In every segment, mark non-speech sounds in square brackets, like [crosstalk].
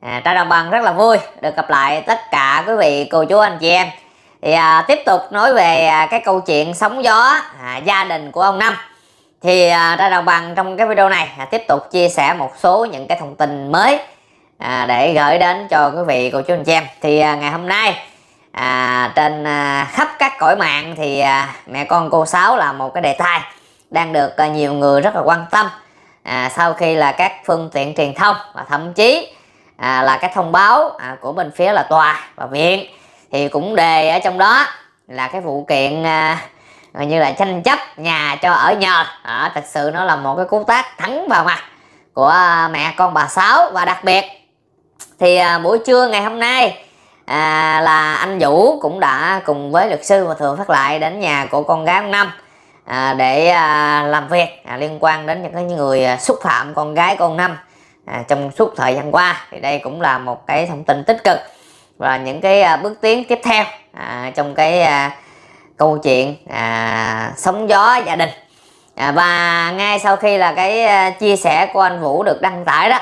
à, Trang Đồng Bằng rất là vui được gặp lại tất cả quý vị cô chú anh chị em thì à, tiếp tục nói về à, cái câu chuyện sóng gió à, gia đình của ông Năm thì à, Trang Đồng Bằng trong cái video này à, tiếp tục chia sẻ một số những cái thông tin mới à, để gửi đến cho quý vị cô chú anh chị em thì à, ngày hôm nay à, trên à, khắp các cõi mạng thì à, mẹ con cô sáu là một cái đề tài đang được à, nhiều người rất là quan tâm à, sau khi là các phương tiện truyền thông và thậm chí à, là cái thông báo à, của bên phía là tòa và viện thì cũng đề ở trong đó là cái vụ kiện à, như là tranh chấp nhà cho ở nhờ à, thật sự nó là một cái cú tác thẳng vào mặt của à, mẹ con bà sáu và đặc biệt thì à, buổi trưa ngày hôm nay à, là anh Vũ cũng đã cùng với luật sư và thừa phát lại đến nhà của con gái ông Năm à, để à, làm việc à, liên quan đến những cái người à, xúc phạm con gái con Năm à, trong suốt thời gian qua thì đây cũng là một cái thông tin tích cực và những cái à, bước tiến tiếp theo à, trong cái à, câu chuyện à, sóng gió gia đình à, và ngay sau khi là cái à, chia sẻ của anh Vũ được đăng tải đó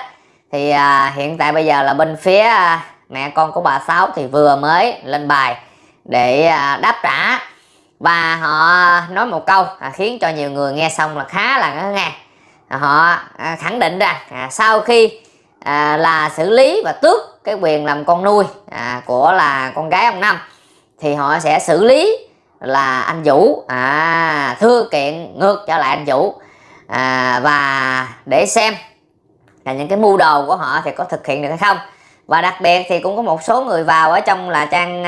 thì à, hiện tại bây giờ là bên phía à, mẹ con của bà Sáu thì vừa mới lên bài để à, đáp trả và họ nói một câu à, khiến cho nhiều người nghe xong là khá là ngỡ ngàng À, họ à, khẳng định rằng à, sau khi là xử lý và tước cái quyền làm con nuôi của là con gái ông năm thì họ sẽ xử lý là anh vũ à, thưa kiện ngược trở lại anh vũ à, và để xem là những cái mưu đồ của họ thì có thực hiện được hay không và đặc biệt thì cũng có một số người vào ở trong là trang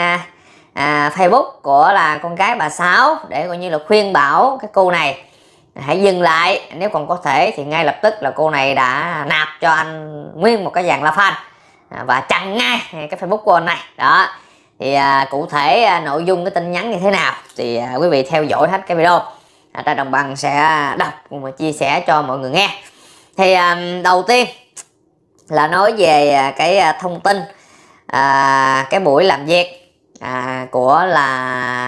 à, facebook của là con gái bà sáu để coi như là khuyên bảo cái cô này hãy dừng lại nếu còn có thể thì ngay lập tức là cô này đã nạp cho anh nguyên một cái dàn la fan à, và chặn ngay cái facebook của anh này đó thì à, cụ thể à, nội dung cái tin nhắn như thế nào thì à, quý vị theo dõi hết cái video à, ra đồng bằng sẽ đọc và chia sẻ cho mọi người nghe thì à, đầu tiên là nói về à, cái à, thông tin à, cái buổi làm việc à, của là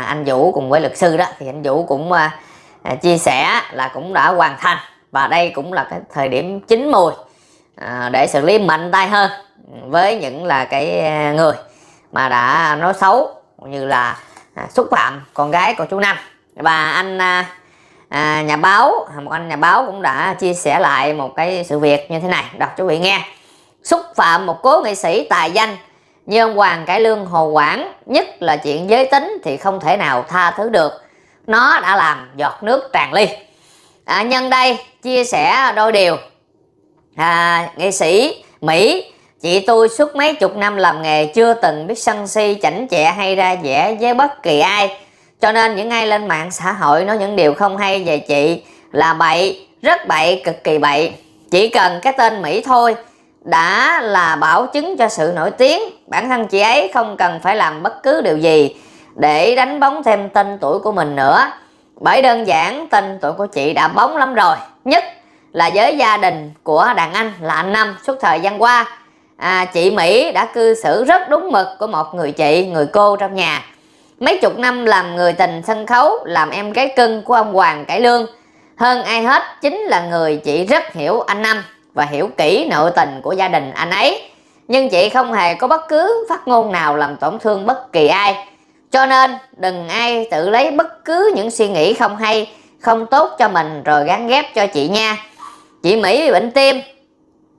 anh Vũ cùng với luật sư đó thì anh Vũ cũng à, À, chia sẻ là cũng đã hoàn thành và đây cũng là cái thời điểm chín mùi à, để xử lý mạnh tay hơn với những là cái à, người mà đã nói xấu như là à, xúc phạm con gái của chú Nam và anh à, à, nhà báo một anh nhà báo cũng đã chia sẻ lại một cái sự việc như thế này đọc chú vị nghe xúc phạm một cố nghệ sĩ tài danh như ông Hoàng Cải Lương Hồ Quảng nhất là chuyện giới tính thì không thể nào tha thứ được nó đã làm giọt nước tràn ly à, nhân đây chia sẻ đôi điều à, nghệ sĩ mỹ chị tôi suốt mấy chục năm làm nghề chưa từng biết sân si chảnh chẹ hay ra vẻ với bất kỳ ai cho nên những ai lên mạng xã hội nói những điều không hay về chị là bậy rất bậy cực kỳ bậy chỉ cần cái tên mỹ thôi đã là bảo chứng cho sự nổi tiếng bản thân chị ấy không cần phải làm bất cứ điều gì để đánh bóng thêm tên tuổi của mình nữa bởi đơn giản tên tuổi của chị đã bóng lắm rồi nhất là với gia đình của đàn anh là anh Năm suốt thời gian qua à, chị Mỹ đã cư xử rất đúng mực của một người chị người cô trong nhà mấy chục năm làm người tình sân khấu làm em gái cưng của ông Hoàng Cải Lương hơn ai hết chính là người chị rất hiểu anh Năm và hiểu kỹ nội tình của gia đình anh ấy nhưng chị không hề có bất cứ phát ngôn nào làm tổn thương bất kỳ ai cho nên đừng ai tự lấy bất cứ những suy nghĩ không hay không tốt cho mình rồi gắn ghép cho chị nha chị Mỹ bị bệnh tim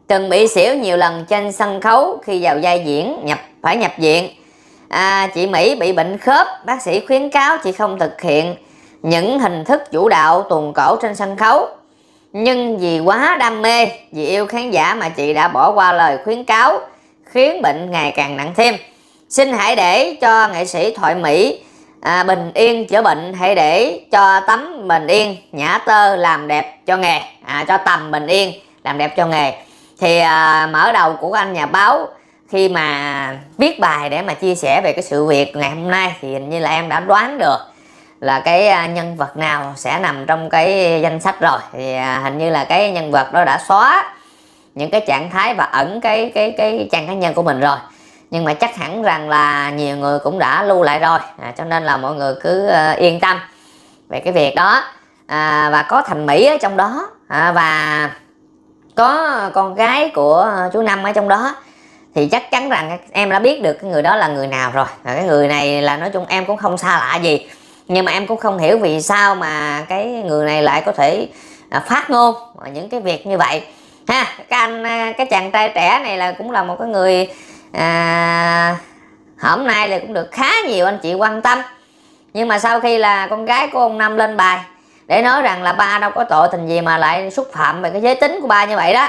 từng bị xỉu nhiều lần trên sân khấu khi vào vai diễn nhập phải nhập viện à, chị Mỹ bị bệnh khớp bác sĩ khuyến cáo chị không thực hiện những hình thức chủ đạo tuồng cổ trên sân khấu nhưng vì quá đam mê vì yêu khán giả mà chị đã bỏ qua lời khuyến cáo khiến bệnh ngày càng nặng thêm xin hãy để cho nghệ sĩ thoại mỹ à, bình yên chữa bệnh hãy để cho tấm bình yên nhã tơ làm đẹp cho nghề à, cho tầm bình yên làm đẹp cho nghề thì à, mở đầu của anh nhà báo khi mà viết bài để mà chia sẻ về cái sự việc ngày hôm nay thì hình như là em đã đoán được là cái à, nhân vật nào sẽ nằm trong cái danh sách rồi thì à, hình như là cái nhân vật đó đã xóa những cái trạng thái và ẩn cái cái cái trang cá nhân của mình rồi nhưng mà chắc hẳn rằng là nhiều người cũng đã lưu lại rồi à, cho nên là mọi người cứ ờ, yên tâm về cái việc đó à, và có thành mỹ ở trong đó à, và có con gái của ờ, chú năm ở trong đó thì chắc chắn rằng em đã biết được cái người đó là người nào rồi à, cái người này là nói chung em cũng không xa lạ gì nhưng mà em cũng không hiểu vì sao mà cái người này lại có thể à, phát ngôn những cái việc như vậy ha cái anh à, cái chàng trai trẻ này là cũng là một cái người à, hôm nay thì cũng được khá nhiều anh chị quan tâm nhưng mà sau khi là con gái của ông Năm lên bài để nói rằng là ba đâu có tội tình gì mà lại xúc phạm về cái giới tính của ba như vậy đó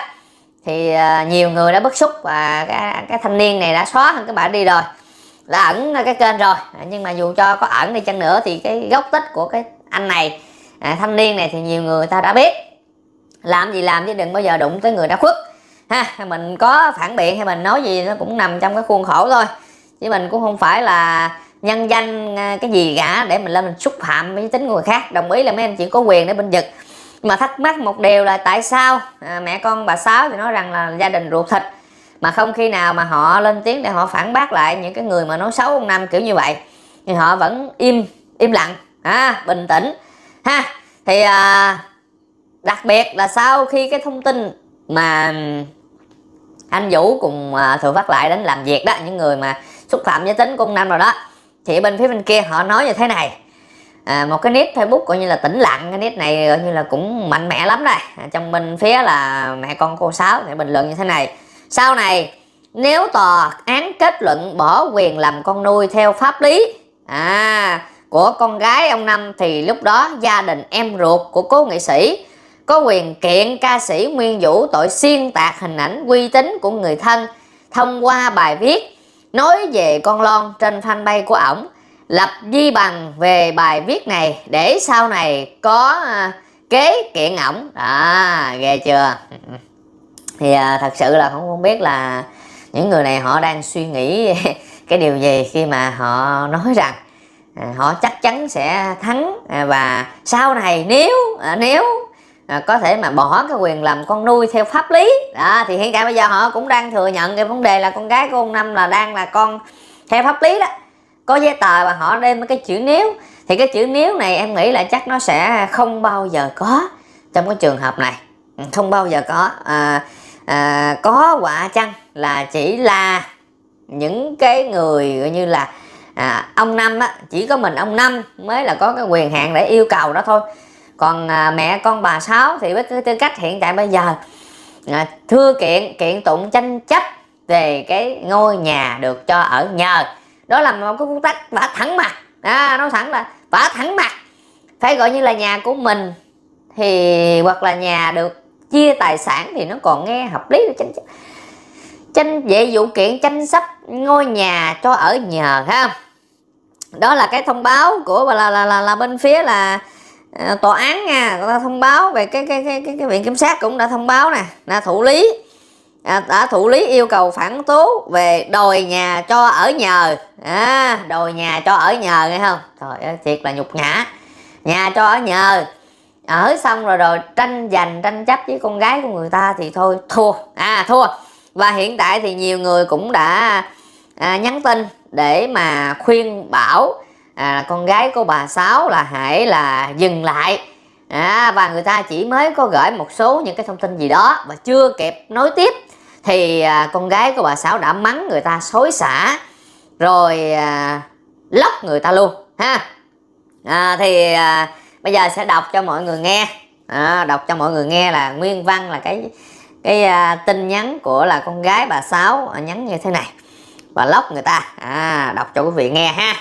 thì à, nhiều người đã bức xúc và cái, cái thanh niên này đã xóa hơn cái bà đi rồi đã ẩn cái kênh rồi à, nhưng mà dù cho có ẩn đi chăng nữa thì cái gốc tích của cái anh này à, thanh niên này thì nhiều người ta đã biết làm gì làm chứ đừng bao giờ đụng tới người đã khuất ha mình có phản biện hay mình nói gì nó cũng nằm trong cái khuôn khổ thôi chứ mình cũng không phải là nhân danh à, cái gì cả để mình lên mình xúc phạm với tính người khác đồng ý là mấy anh chị có quyền để binh vực mà thắc mắc một điều là tại sao à, mẹ con bà sáu thì nói rằng là gia đình ruột thịt mà không khi nào mà họ lên tiếng để họ phản bác lại những cái người mà nói xấu ông năm kiểu như vậy thì họ vẫn im im lặng à, bình tĩnh ha thì à, đặc biệt là sau khi cái thông tin mà anh vũ cùng à, thừa phát lại đến làm việc đó những người mà xúc phạm giới tính cung ông nam rồi đó thì bên phía bên kia họ nói như thế này à, một cái nick facebook coi như là tĩnh lặng cái nick này coi như là cũng mạnh mẽ lắm đây à, trong bên phía là mẹ con cô sáu thì bình luận như thế này sau này nếu tòa án kết luận bỏ quyền làm con nuôi theo pháp lý à của con gái ông năm thì lúc đó gia đình em ruột của cố nghệ sĩ có quyền kiện ca sĩ Nguyên Vũ tội xuyên tạc hình ảnh uy tín của người thân thông qua bài viết nói về con lon trên fanpage của ổng lập di bằng về bài viết này để sau này có à, kế kiện ổng à ghê chưa [laughs] thì à, thật sự là không không biết là những người này họ đang suy nghĩ [laughs] cái điều gì khi mà họ nói rằng à, họ chắc chắn sẽ thắng à, và sau này nếu à, nếu à, có thể mà bỏ cái quyền làm con nuôi theo pháp lý đó thì hiện tại bây giờ họ cũng đang thừa nhận cái vấn đề là con gái của ông năm là đang là con theo pháp lý đó có giấy tờ và họ đem cái chữ nếu thì cái chữ nếu này em nghĩ là chắc nó sẽ không bao giờ có trong cái trường hợp này ừ, không bao giờ có à, à, có quả chăng là chỉ là những cái người gọi như là à, ông năm á, chỉ có mình ông năm mới là có cái quyền hạn để yêu cầu đó thôi còn à, mẹ con bà sáu thì với tư cách hiện tại bây giờ à, thưa kiện kiện tụng tranh chấp về cái ngôi nhà được cho ở nhờ đó là một cái công tác vả thẳng mặt à, nói thẳng là vả thẳng mặt phải gọi như là nhà của mình thì hoặc là nhà được chia tài sản thì nó còn nghe hợp lý là tranh chấp tranh về vụ kiện tranh chấp ngôi nhà cho ở nhờ ha đó là cái thông báo của là là là, là bên phía là Ờ, tòa án nha người ta thông báo về cái cái cái cái, cái viện kiểm sát cũng đã thông báo nè là thủ lý à, đã thủ lý yêu cầu phản tố về đòi nhà cho ở nhờ à, đòi nhà cho ở nhờ nghe không trời ơi thiệt là nhục nhã nhà cho ở nhờ ở xong rồi rồi tranh giành tranh chấp với con gái của người ta thì thôi thua à thua và hiện tại thì nhiều người cũng đã à, nhắn tin để mà khuyên bảo à, con gái của bà sáu là hãy là dừng lại à, và người ta chỉ mới có gửi một số những cái thông tin gì đó và chưa kịp nói tiếp thì à, con gái của bà sáu đã mắng người ta xối xả rồi à, lóc người ta luôn ha à, thì à, bây giờ sẽ đọc cho mọi người nghe à, đọc cho mọi người nghe là nguyên văn là cái cái à, tin nhắn của là con gái bà sáu à, nhắn như thế này và lóc người ta à, đọc cho quý vị nghe ha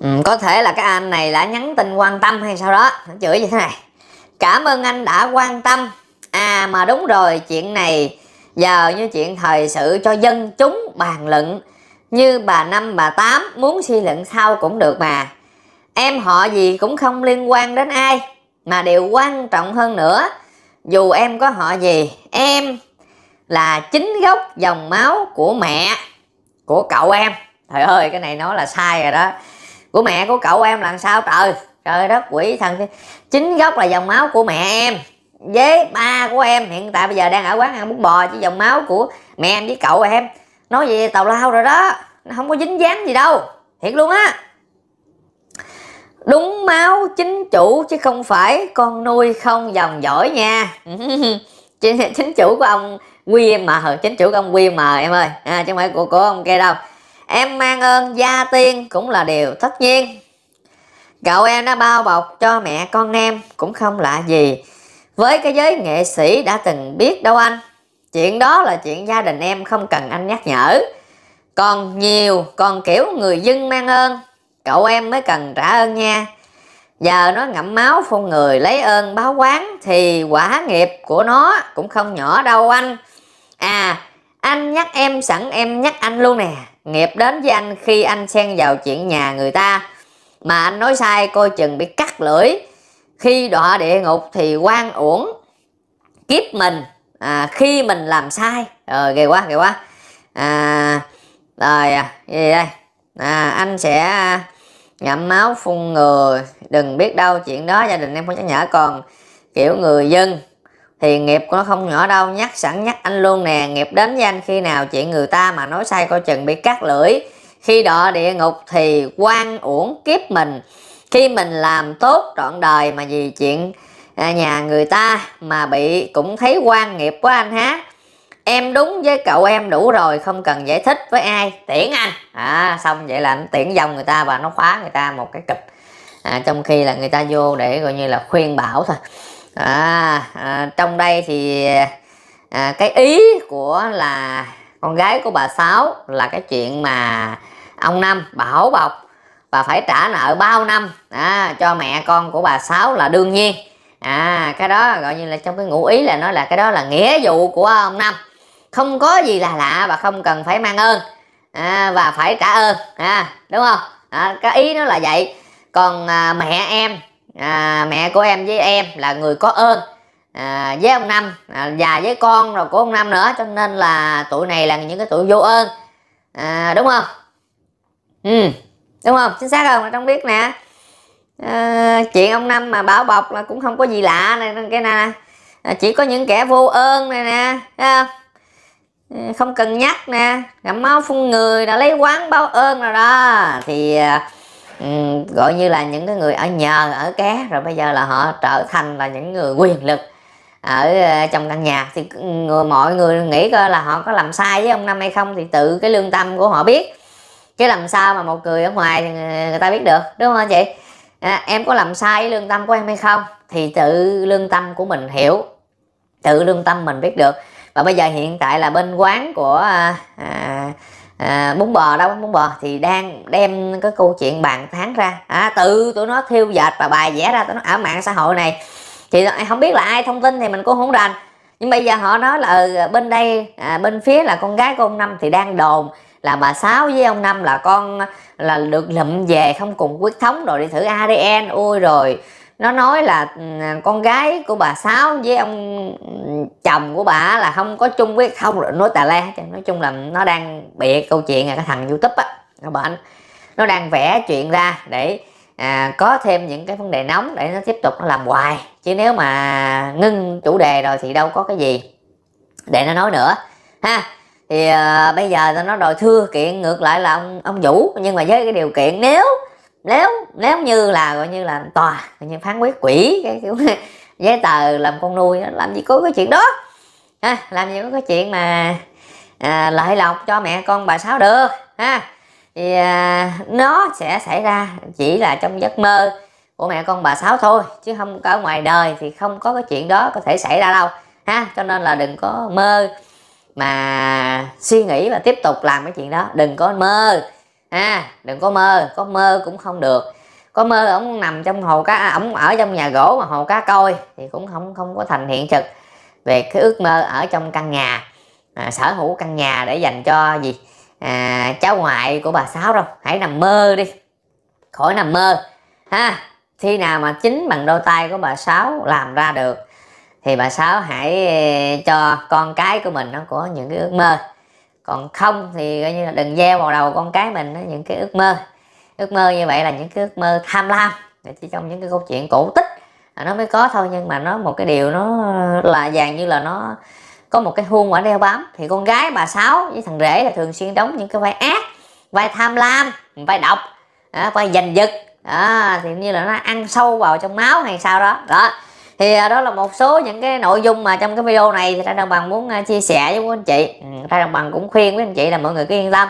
Ừ, có thể là cái anh này đã nhắn tin quan tâm hay sao đó chửi như thế này cảm ơn anh đã quan tâm à mà đúng rồi chuyện này giờ như chuyện thời sự cho dân chúng bàn luận như bà năm bà tám muốn suy luận sau cũng được mà em họ gì cũng không liên quan đến ai mà điều quan trọng hơn nữa dù em có họ gì em là chính gốc dòng máu của mẹ của cậu em trời ơi cái này nói là sai rồi đó của mẹ của cậu em làm sao trời trời đất quỷ thần chính gốc là dòng máu của mẹ em với ba của em hiện tại bây giờ đang ở quán ăn bún bò chứ dòng máu của mẹ em với cậu em nói gì tào lao rồi đó nó không có dính dáng gì đâu thiệt luôn á đúng máu chính chủ chứ không phải con nuôi không dòng dõi nha [laughs] chính, chính chủ của ông quy mờ chính chủ của ông quy mờ em ơi à, chứ không phải của, của ông kia đâu em mang ơn gia tiên cũng là điều tất nhiên cậu em đã bao bọc cho mẹ con em cũng không lạ gì với cái giới nghệ sĩ đã từng biết đâu anh chuyện đó là chuyện gia đình em không cần anh nhắc nhở còn nhiều còn kiểu người dân mang ơn cậu em mới cần trả ơn nha giờ nó ngậm máu phun người lấy ơn báo quán thì quả nghiệp của nó cũng không nhỏ đâu anh à anh nhắc em sẵn em nhắc anh luôn nè nghiệp đến với anh khi anh xen vào chuyện nhà người ta mà anh nói sai coi chừng bị cắt lưỡi khi đọa địa ngục thì quan uổng kiếp mình à, khi mình làm sai rồi ờ, ghê quá ghê quá à, rồi à, gì đây à, anh sẽ à, ngậm máu phun người đừng biết đâu chuyện đó gia đình em không nhắc nhở còn kiểu người dân thì nghiệp có không nhỏ đâu nhắc sẵn nhắc anh luôn nè nghiệp đến với anh khi nào chuyện người ta mà nói sai coi chừng bị cắt lưỡi khi đọa địa ngục thì quan uổng kiếp mình khi mình làm tốt trọn đời mà vì chuyện à, nhà người ta mà bị cũng thấy quan nghiệp quá anh há em đúng với cậu em đủ rồi không cần giải thích với ai tiễn anh à xong vậy là anh tiễn dòng người ta và nó khóa người ta một cái cực à, trong khi là người ta vô để gọi như là khuyên bảo thôi à, à trong đây thì à, cái ý của là con gái của bà sáu là cái chuyện mà ông năm bảo bọc và phải trả nợ bao năm à, cho mẹ con của bà sáu là đương nhiên à cái đó gọi như là trong cái ngụ ý là nó là cái đó là nghĩa vụ của ông năm không có gì là lạ và không cần phải mang ơn à, và phải trả ơn à, đúng không à, cái ý nó là vậy còn à, mẹ em à, mẹ của em với em là người có ơn à, với ông năm à, và với con rồi của ông năm nữa cho nên là tuổi này là những cái tuổi vô ơn à, đúng không ừ đúng không chính xác không trong biết nè à, chuyện ông năm mà bảo bọc là cũng không có gì lạ này cái nè à, chỉ có những kẻ vô ơn này nè không ừ, không cần nhắc nè ngậm máu phun người là lấy quán báo ơn rồi đó thì à, Ừ, gọi như là những cái người ở nhờ ở cá rồi bây giờ là họ trở thành là những người quyền lực ở ờ, trong căn nhà thì người, mọi người nghĩ coi là họ có làm sai với ông năm hay không thì tự cái lương tâm của họ biết chứ làm sao mà một người ở ngoài người ta biết được đúng không chị à, em có làm sai với lương tâm của em hay không thì tự lương tâm của mình hiểu tự lương tâm mình biết được và bây giờ hiện tại là bên quán của à, à à, bún bò đâu bún bò thì đang đem cái câu chuyện bàn tán ra à, tự tụi nó thiêu dệt và bài vẽ ra tụi nó ở mạng xã hội này thì không biết là ai thông tin thì mình cũng không rành nhưng bây giờ họ nói là ừ, bên đây à, bên phía là con gái của ông năm thì đang đồn là bà sáu với ông năm là con là được lụm về không cùng quyết thống rồi đi thử adn ui rồi nó nói là ừ, con gái của bà sáu với ông chồng của bà là không có chung với không rồi nói tà la nói chung là nó đang bịa câu chuyện là cái thằng youtube á nó bệnh nó đang vẽ chuyện ra để à, có thêm những cái vấn đề nóng để nó tiếp tục nó làm hoài chứ nếu mà ngưng chủ đề rồi thì đâu có cái gì để nó nói nữa ha thì à, bây giờ nó đòi thưa kiện ngược lại là ông ông vũ nhưng mà với cái điều kiện nếu nếu nếu như là gọi như là tòa gọi như phán quyết quỷ cái kiểu [laughs] giấy tờ làm con nuôi làm gì có cái chuyện đó à, làm gì có cái chuyện mà à, lợi lộc cho mẹ con bà sáu được ha thì à, nó sẽ xảy ra chỉ là trong giấc mơ của mẹ con bà sáu thôi chứ không có ngoài đời thì không có cái chuyện đó có thể xảy ra đâu ha cho nên là đừng có mơ mà suy nghĩ và tiếp tục làm cái chuyện đó đừng có mơ à, đừng có mơ có mơ cũng không được có mơ ổng nằm trong hồ cá ổng à, ở trong nhà gỗ mà hồ cá coi thì cũng không không có thành hiện thực về cái ước mơ ở trong căn nhà à, sở hữu căn nhà để dành cho gì à, cháu ngoại của bà sáu đâu hãy nằm mơ đi khỏi nằm mơ ha khi nào mà chính bằng đôi tay của bà sáu làm ra được thì bà sáu hãy eh, cho con cái của mình nó có những cái ước mơ còn không thì coi như là đừng gieo vào đầu con cái mình những cái ước mơ ước mơ như vậy là những cái ước mơ tham lam để chỉ trong những cái câu chuyện cổ tích nó mới có thôi nhưng mà nó một cái điều nó là vàng như là nó có một cái huông quả đeo bám thì con gái bà sáu với thằng rể là thường xuyên đóng những cái vai ác vai tham lam vai độc à, vai giành giật à, thì như là nó ăn sâu vào trong máu hay sao đó đó thì à, đó là một số những cái nội dung mà trong cái video này thì ra đồng bằng muốn à, chia sẻ với quý anh chị ừ, ra đồng bằng cũng khuyên với anh chị là mọi người cứ yên tâm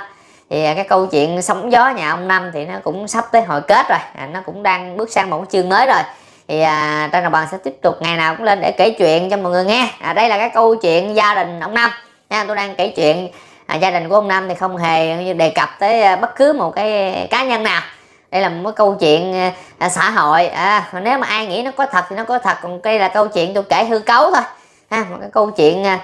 thì à, cái câu chuyện sóng gió nhà ông năm thì nó cũng sắp tới hồi kết rồi à, nó cũng đang bước sang một chương mới rồi thì à, ra đồng bằng sẽ tiếp tục ngày nào cũng lên để kể chuyện cho mọi người nghe à, đây là cái câu chuyện gia đình ông năm nha tôi đang kể chuyện à, gia đình của ông năm thì không hề đề cập tới bất cứ một cái cá nhân nào đây là một câu chuyện à, à, xã hội à, nếu mà ai nghĩ nó có thật thì nó có thật còn đây là câu chuyện tôi kể hư cấu thôi ha, à, một cái câu chuyện à,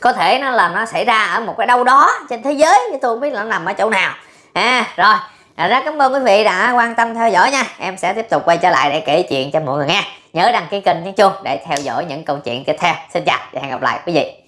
có thể nó làm nó xảy ra ở một cái đâu đó trên thế giới chứ tôi không biết là nó nằm ở chỗ nào à, rồi à, rất cảm ơn quý vị đã quan tâm theo dõi nha em sẽ tiếp tục quay trở lại để kể chuyện cho mọi người nghe nhớ đăng ký kênh tiếng chuông để theo dõi những câu chuyện tiếp theo xin chào và hẹn gặp lại quý vị